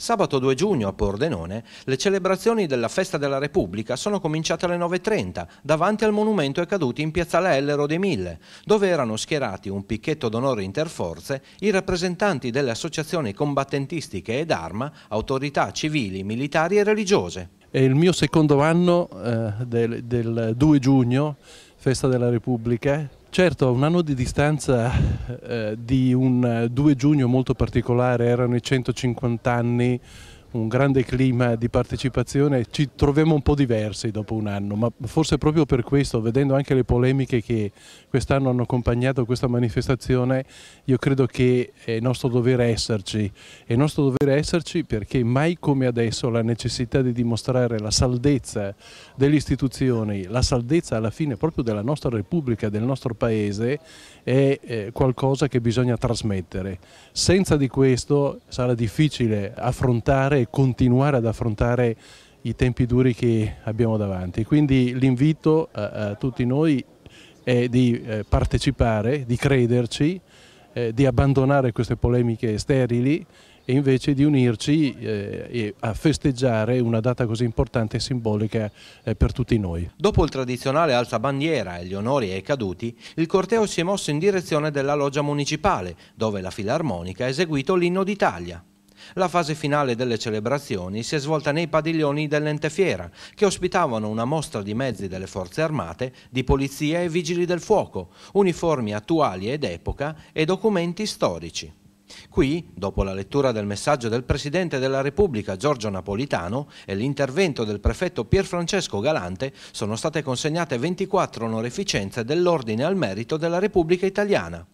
Sabato 2 giugno a Pordenone le celebrazioni della Festa della Repubblica sono cominciate alle 9.30 davanti al monumento ai caduti in piazzale Ellero dei Mille, dove erano schierati un picchetto d'onore interforze i rappresentanti delle associazioni combattentistiche ed arma, autorità civili, militari e religiose. È il mio secondo anno eh, del, del 2 giugno, Festa della Repubblica, Certo, a un anno di distanza eh, di un 2 eh, giugno molto particolare, erano i 150 anni un grande clima di partecipazione, ci troviamo un po' diversi dopo un anno, ma forse proprio per questo, vedendo anche le polemiche che quest'anno hanno accompagnato questa manifestazione, io credo che è nostro dovere esserci, è nostro dovere esserci perché mai come adesso la necessità di dimostrare la saldezza delle istituzioni, la saldezza alla fine proprio della nostra Repubblica, del nostro Paese, è eh, qualcosa che bisogna trasmettere. Senza di questo sarà difficile affrontare affrontare e continuare ad affrontare i tempi duri che abbiamo davanti. Quindi l'invito a, a tutti noi è di eh, partecipare, di crederci, eh, di abbandonare queste polemiche sterili e invece di unirci eh, a festeggiare una data così importante e simbolica eh, per tutti noi. Dopo il tradizionale alza bandiera e gli onori ai caduti, il corteo si è mosso in direzione della loggia municipale, dove la filarmonica ha eseguito l'inno d'Italia. La fase finale delle celebrazioni si è svolta nei padiglioni dell'ente fiera, che ospitavano una mostra di mezzi delle forze armate, di polizia e vigili del fuoco, uniformi attuali ed epoca e documenti storici. Qui, dopo la lettura del messaggio del Presidente della Repubblica Giorgio Napolitano e l'intervento del prefetto Pierfrancesco Galante, sono state consegnate 24 onorificenze dell'Ordine al Merito della Repubblica Italiana.